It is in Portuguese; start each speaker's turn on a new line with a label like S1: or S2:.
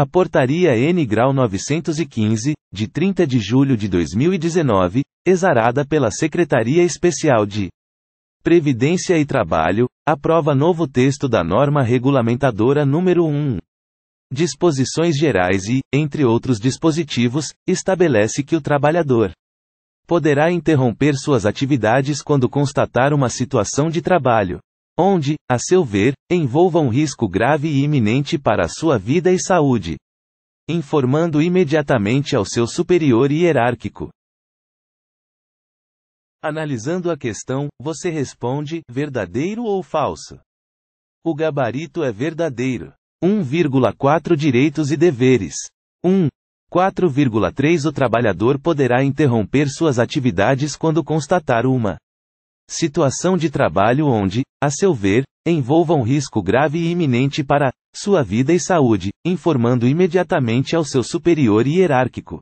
S1: A Portaria N. Grau 915, de 30 de julho de 2019, exarada pela Secretaria Especial de Previdência e Trabalho, aprova novo texto da norma regulamentadora número 1. Disposições gerais e, entre outros dispositivos, estabelece que o trabalhador poderá interromper suas atividades quando constatar uma situação de trabalho onde, a seu ver, envolva um risco grave e iminente para a sua vida e saúde. Informando imediatamente ao seu superior hierárquico. Analisando a questão, você responde: verdadeiro ou falso? O gabarito é verdadeiro. 1,4 Direitos e deveres. 1. 4,3 O trabalhador poderá interromper suas atividades quando constatar uma situação de trabalho onde, a seu ver, envolva um risco grave e iminente para sua vida e saúde, informando imediatamente ao seu superior hierárquico.